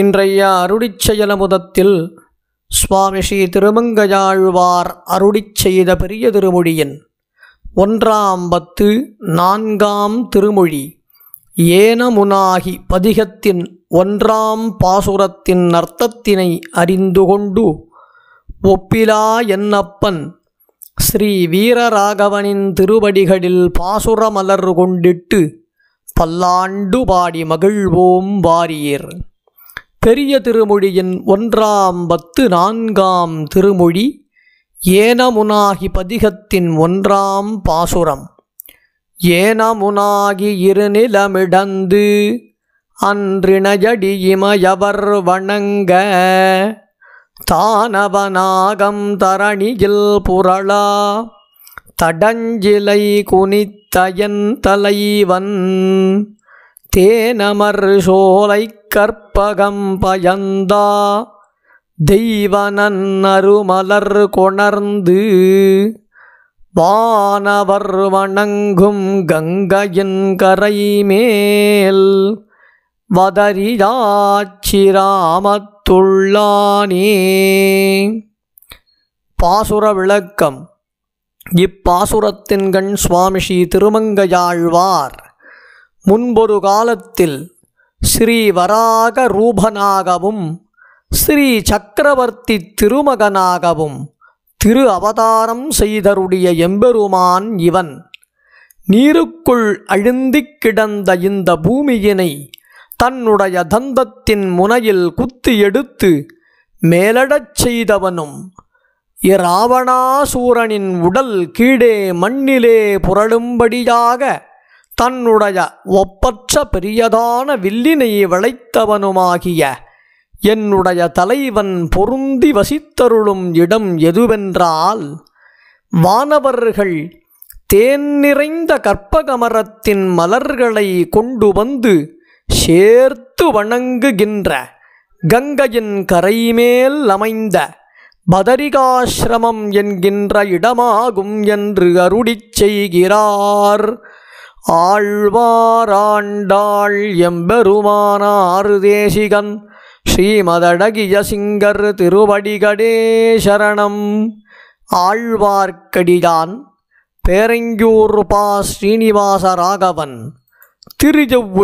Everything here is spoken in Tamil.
இன்றைய அருடிச்செயலமுதத்தில் சுவாமி ஸ்ரீ திருமங்கையாழ்வார் அருடிச்செய்த பெரிய திருமொழியின் ஒன்றாம் பத்து நான்காம் திருமொழி ஏனமுனாகி பதிகத்தின் ஒன்றாம் பாசுரத்தின் அர்த்தத்தினை அறிந்து கொண்டு ஒப்பிலா என்னப்பன் ஸ்ரீ வீரராகவனின் திருவடிகளில் பாசுரமலர் கொண்டிட்டு பல்லாண்டு பாடி மகிழ்வோம் வாரியர் பெரிய திருமொழியின் ஒன்றாம் பத்து நான்காம் திருமொழி ஏனமுனாகி பதிகத்தின் ஒன்றாம் பாசுரம் ஏனமுனாகி இருநிலமிடந்து அன்றிணையடி இமயவர் வணங்க தானவனாகம் தரணியில் புரளா தடஞ்சிலை குனித்தயன் தலைவன் தேனமர் சோலை கற்பகம் பயந்தா தெய்வனன் கொணர்ந்து வானவர் வணங்கும் கங்கையின் கரைமேல் மேல் வதரியாச்சிராமத்துள்ளானே பாசுர விளக்கம் இப்பாசுரத்தின்கண் சுவாமி ஸ்ரீ திருமங்கையாழ்வார் முன்பொரு காலத்தில் ஸ்ரீ வராக ரூபனாகவும் ஸ்ரீ சக்கரவர்த்தி திருமகனாகவும் திரு அவதாரம் செய்தருடைய எம்பெருமான் இவன் நீருக்குள் அழுந்திக் கிடந்த இந்த பூமியினை தன்னுடைய தந்தத்தின் முனையில் குத்தி எடுத்து மேலடச் செய்தவனும் இராவணாசூரனின் உடல் கீழே மண்ணிலே புரளும்படியாக தன்னுடைய ஒப்பற்ற பெரியதான வில்லினையை வளைத்தவனுமாகிய என்னுடைய தலைவன் பொருந்தி வசித்தருளும் இடம் எதுவென்றால் வானவர்கள் தேன் நிறைந்த கற்பகமரத்தின் மலர்களை கொண்டு வந்து சேர்த்து வணங்குகின்ற கங்கையின் கரைமேல் அமைந்த பதரிகாசிரமம் என்கின்ற இடமாகும் என்று அருடிச் செய்கிறார் ஆழ்வாராண்டாள் எம்பெருமானார் தேசிகன் ஸ்ரீமதடகிய சிங்கர் திருவடிகடே சரணம் ஆழ்வார்க்கடிதான் பேரங்கியூர் பா ஸ்ரீனிவாச ராகவன் திருஜவுள்